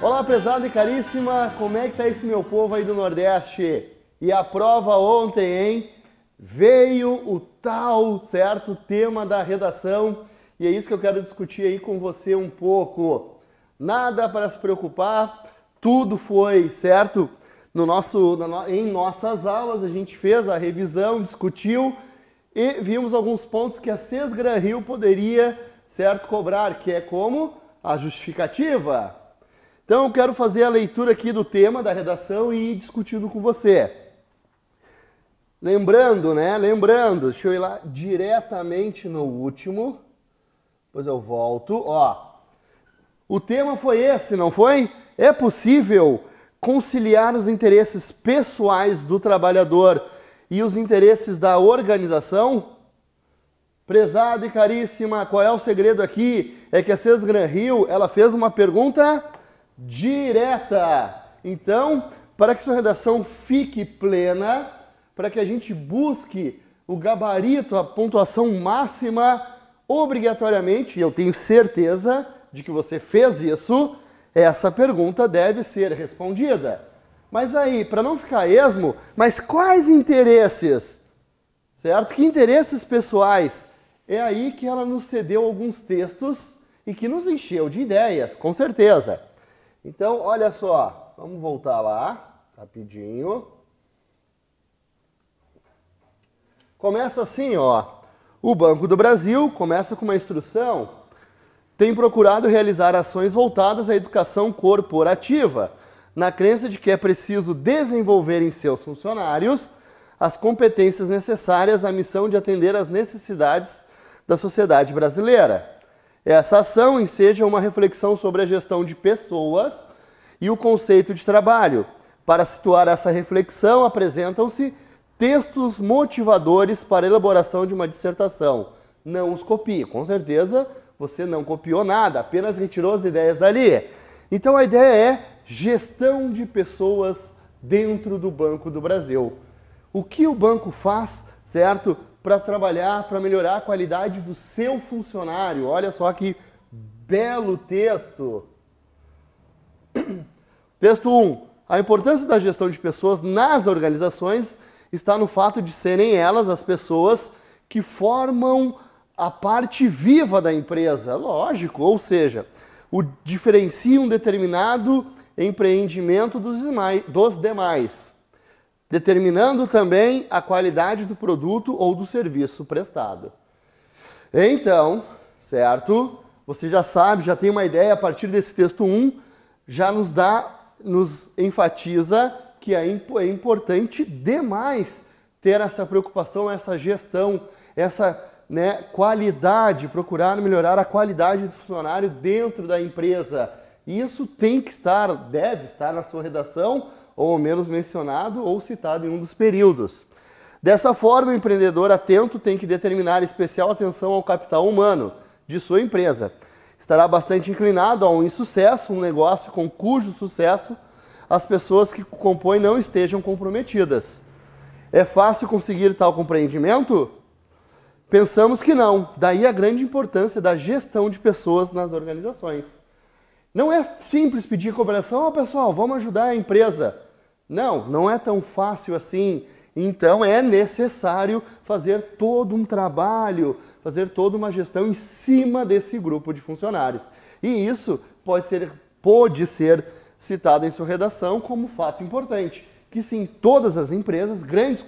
Olá, pesado e caríssima, como é que tá esse meu povo aí do Nordeste? E a prova ontem, hein? Veio o tal, certo, tema da redação e é isso que eu quero discutir aí com você um pouco. Nada para se preocupar, tudo foi, certo? No nosso, no, em nossas aulas a gente fez a revisão, discutiu, e vimos alguns pontos que a Sesgran Rio poderia, certo, cobrar, que é como a justificativa. Então, eu quero fazer a leitura aqui do tema da redação e ir discutindo com você. Lembrando, né? Lembrando, deixa eu ir lá diretamente no último. Depois eu volto. Ó, o tema foi esse, não foi? É possível conciliar os interesses pessoais do trabalhador e os interesses da organização? Prezado e caríssima, qual é o segredo aqui? É que a Cês Gran Rio, ela fez uma pergunta direta. Então, para que sua redação fique plena, para que a gente busque o gabarito, a pontuação máxima, obrigatoriamente, e eu tenho certeza de que você fez isso, essa pergunta deve ser respondida. Mas aí, para não ficar esmo, mas quais interesses? Certo? Que interesses pessoais? É aí que ela nos cedeu alguns textos e que nos encheu de ideias, com certeza. Então, olha só, vamos voltar lá, rapidinho. Começa assim, ó. O Banco do Brasil começa com uma instrução. Tem procurado realizar ações voltadas à educação corporativa na crença de que é preciso desenvolver em seus funcionários as competências necessárias à missão de atender às necessidades da sociedade brasileira. Essa ação enseja uma reflexão sobre a gestão de pessoas e o conceito de trabalho. Para situar essa reflexão, apresentam-se textos motivadores para elaboração de uma dissertação. Não os copie, com certeza você não copiou nada, apenas retirou as ideias dali. Então a ideia é gestão de pessoas dentro do Banco do Brasil. O que o banco faz, certo, para trabalhar, para melhorar a qualidade do seu funcionário? Olha só que belo texto. Texto 1. Um, a importância da gestão de pessoas nas organizações está no fato de serem elas as pessoas que formam a parte viva da empresa, lógico, ou seja, o diferenciam um determinado empreendimento dos, dos demais, determinando também a qualidade do produto ou do serviço prestado. Então, certo? Você já sabe, já tem uma ideia a partir desse texto 1, já nos dá, nos enfatiza que é, é importante demais ter essa preocupação, essa gestão, essa né, qualidade, procurar melhorar a qualidade do funcionário dentro da empresa, e isso tem que estar, deve estar na sua redação, ou ao menos mencionado ou citado em um dos períodos. Dessa forma, o empreendedor atento tem que determinar especial atenção ao capital humano de sua empresa. Estará bastante inclinado a um insucesso, um negócio com cujo sucesso as pessoas que compõem não estejam comprometidas. É fácil conseguir tal compreendimento? Pensamos que não. Daí a grande importância da gestão de pessoas nas organizações. Não é simples pedir cooperação, ó oh, pessoal, vamos ajudar a empresa. Não, não é tão fácil assim. Então é necessário fazer todo um trabalho, fazer toda uma gestão em cima desse grupo de funcionários. E isso pode ser, pode ser citado em sua redação como fato importante, que sim, todas as empresas, grandes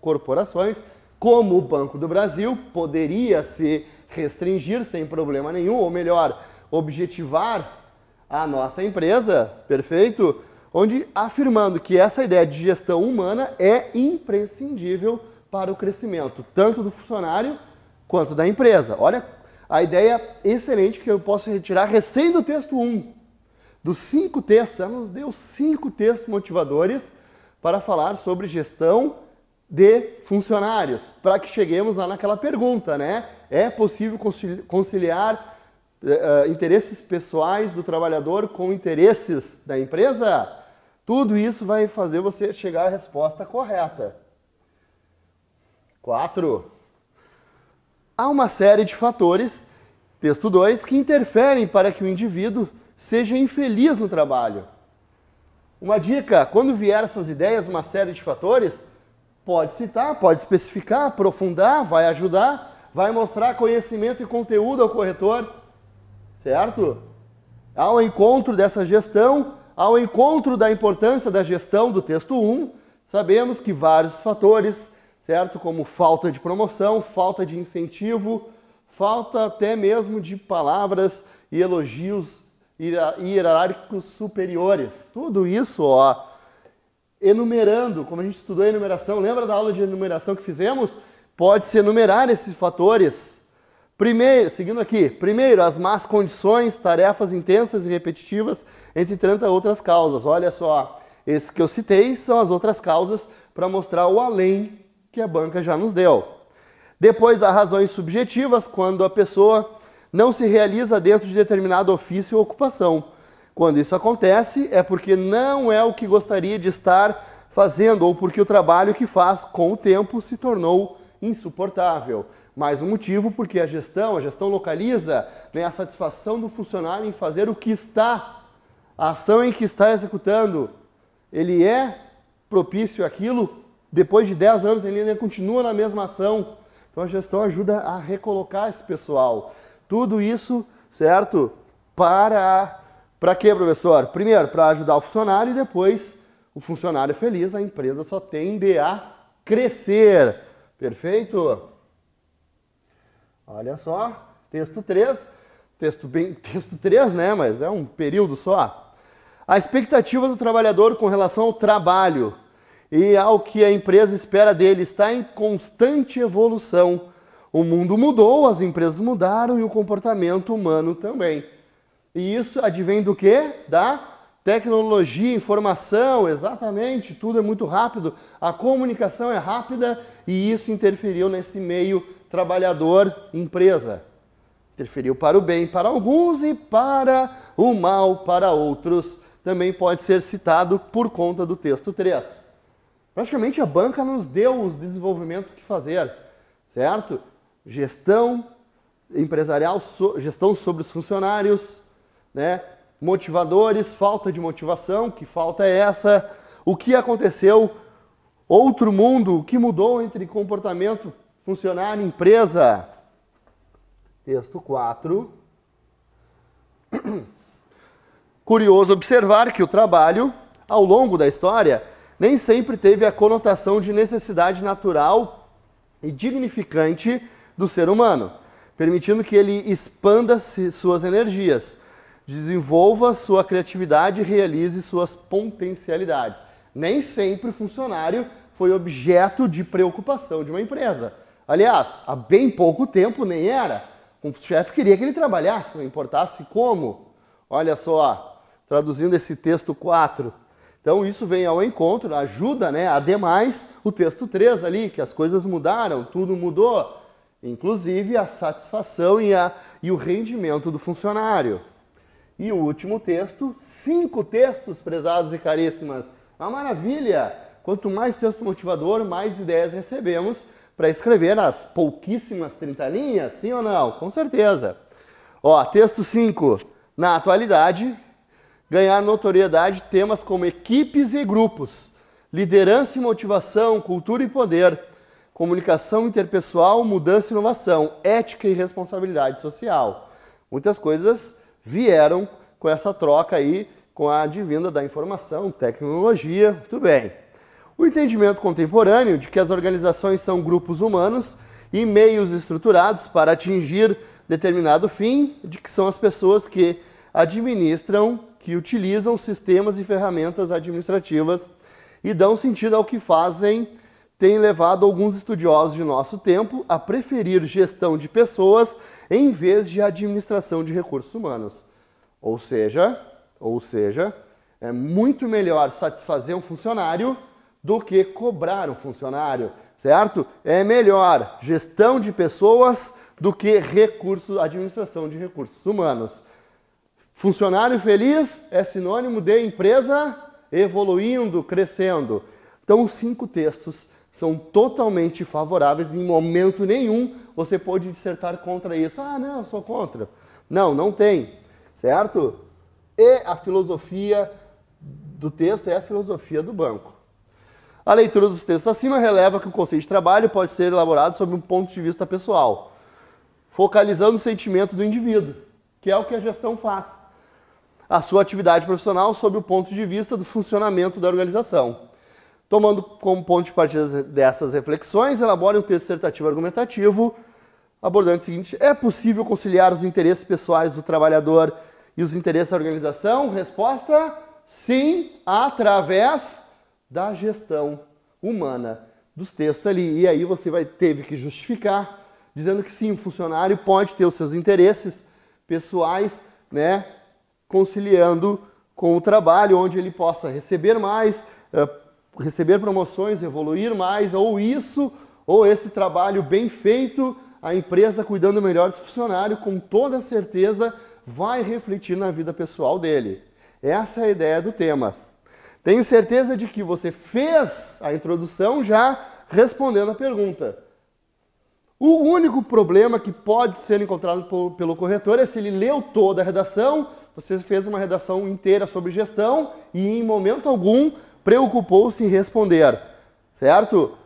corporações, como o Banco do Brasil, poderia se restringir sem problema nenhum, ou melhor, objetivar a nossa empresa, perfeito? Onde afirmando que essa ideia de gestão humana é imprescindível para o crescimento, tanto do funcionário quanto da empresa. Olha a ideia excelente que eu posso retirar recém do texto 1. Dos cinco textos, ela nos deu cinco textos motivadores para falar sobre gestão de funcionários, para que cheguemos lá naquela pergunta, né? É possível conciliar eh, eh, interesses pessoais do trabalhador com interesses da empresa, tudo isso vai fazer você chegar à resposta correta. 4. Há uma série de fatores, texto 2, que interferem para que o indivíduo seja infeliz no trabalho. Uma dica, quando vier essas ideias, uma série de fatores, pode citar, pode especificar, aprofundar, vai ajudar, vai mostrar conhecimento e conteúdo ao corretor certo? Ao encontro dessa gestão, ao encontro da importância da gestão do texto 1, sabemos que vários fatores, certo? Como falta de promoção, falta de incentivo, falta até mesmo de palavras e elogios hierárquicos superiores. Tudo isso, ó, enumerando, como a gente estudou a enumeração, lembra da aula de enumeração que fizemos? Pode-se enumerar esses fatores, Primeiro, seguindo aqui, primeiro, as más condições, tarefas intensas e repetitivas, entre tantas outras causas. Olha só, esses que eu citei são as outras causas para mostrar o além que a banca já nos deu. Depois, há razões subjetivas, quando a pessoa não se realiza dentro de determinado ofício ou ocupação. Quando isso acontece, é porque não é o que gostaria de estar fazendo ou porque o trabalho que faz com o tempo se tornou insuportável. Mais um motivo porque a gestão, a gestão localiza né, a satisfação do funcionário em fazer o que está, a ação em que está executando. Ele é propício àquilo, depois de 10 anos ele ainda continua na mesma ação. Então a gestão ajuda a recolocar esse pessoal. Tudo isso, certo? Para para quê, professor? Primeiro, para ajudar o funcionário e depois o funcionário é feliz, a empresa só tende a crescer. Perfeito? Olha só, texto 3, texto bem, texto 3, né, mas é um período só. A expectativa do trabalhador com relação ao trabalho e ao que a empresa espera dele está em constante evolução. O mundo mudou, as empresas mudaram e o comportamento humano também. E isso advém do quê? Da tecnologia, informação, exatamente, tudo é muito rápido, a comunicação é rápida e isso interferiu nesse meio trabalhador, empresa. Interferiu para o bem para alguns e para o mal para outros. Também pode ser citado por conta do texto 3. Praticamente a banca nos deu os desenvolvimentos que fazer, certo? Gestão empresarial, so, gestão sobre os funcionários, né? motivadores, falta de motivação, que falta é essa? O que aconteceu? Outro mundo, o que mudou entre comportamento Funcionário empresa. Texto 4. Curioso observar que o trabalho, ao longo da história, nem sempre teve a conotação de necessidade natural e dignificante do ser humano, permitindo que ele expanda suas energias, desenvolva sua criatividade e realize suas potencialidades. Nem sempre funcionário foi objeto de preocupação de uma empresa. Aliás, há bem pouco tempo nem era. O chefe queria que ele trabalhasse, não importasse como. Olha só, traduzindo esse texto 4. Então isso vem ao encontro, ajuda, né? Ademais, o texto 3 ali, que as coisas mudaram, tudo mudou, inclusive a satisfação e, a, e o rendimento do funcionário. E o último texto, cinco textos prezados e caríssimas. Uma maravilha! Quanto mais texto motivador, mais ideias recebemos para escrever as pouquíssimas 30 linhas, sim ou não? Com certeza. Ó, texto 5. Na atualidade, ganhar notoriedade temas como equipes e grupos, liderança e motivação, cultura e poder, comunicação interpessoal, mudança e inovação, ética e responsabilidade social. Muitas coisas vieram com essa troca aí, com a advinda da informação, tecnologia, muito bem o entendimento contemporâneo de que as organizações são grupos humanos e meios estruturados para atingir determinado fim, de que são as pessoas que administram, que utilizam sistemas e ferramentas administrativas e dão sentido ao que fazem, tem levado alguns estudiosos de nosso tempo a preferir gestão de pessoas em vez de administração de recursos humanos. Ou seja, ou seja, é muito melhor satisfazer um funcionário do que cobrar o funcionário, certo? É melhor gestão de pessoas do que recursos, administração de recursos humanos. Funcionário feliz é sinônimo de empresa evoluindo, crescendo. Então, os cinco textos são totalmente favoráveis, em momento nenhum você pode dissertar contra isso. Ah, não, eu sou contra. Não, não tem, certo? E a filosofia do texto é a filosofia do banco. A leitura dos textos acima releva que o conceito de trabalho pode ser elaborado sob um ponto de vista pessoal, focalizando o sentimento do indivíduo, que é o que a gestão faz. A sua atividade profissional sob o ponto de vista do funcionamento da organização. Tomando como ponto de partida dessas reflexões, elabore um texto dissertativo argumentativo abordando o seguinte: é possível conciliar os interesses pessoais do trabalhador e os interesses da organização? Resposta: sim, através da gestão humana dos textos ali. E aí você vai teve que justificar dizendo que sim, o funcionário pode ter os seus interesses pessoais, né, conciliando com o trabalho, onde ele possa receber mais, eh, receber promoções, evoluir mais, ou isso, ou esse trabalho bem feito, a empresa cuidando melhor do funcionário, com toda certeza vai refletir na vida pessoal dele. Essa é a ideia do tema. Tenho certeza de que você fez a introdução já respondendo a pergunta. O único problema que pode ser encontrado pelo corretor é se ele leu toda a redação, você fez uma redação inteira sobre gestão e em momento algum preocupou-se em responder, certo?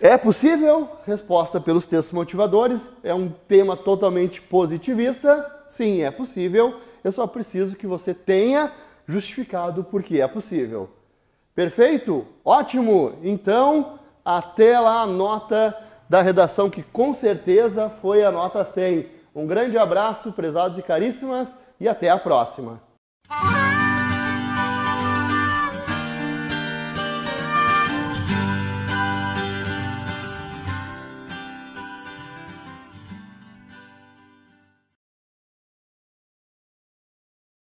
É possível? Resposta pelos textos motivadores. É um tema totalmente positivista. Sim, é possível. Eu só preciso que você tenha justificado porque é possível. Perfeito? Ótimo! Então, até lá a nota da redação, que com certeza foi a nota 100. Um grande abraço, prezados e caríssimas, e até a próxima!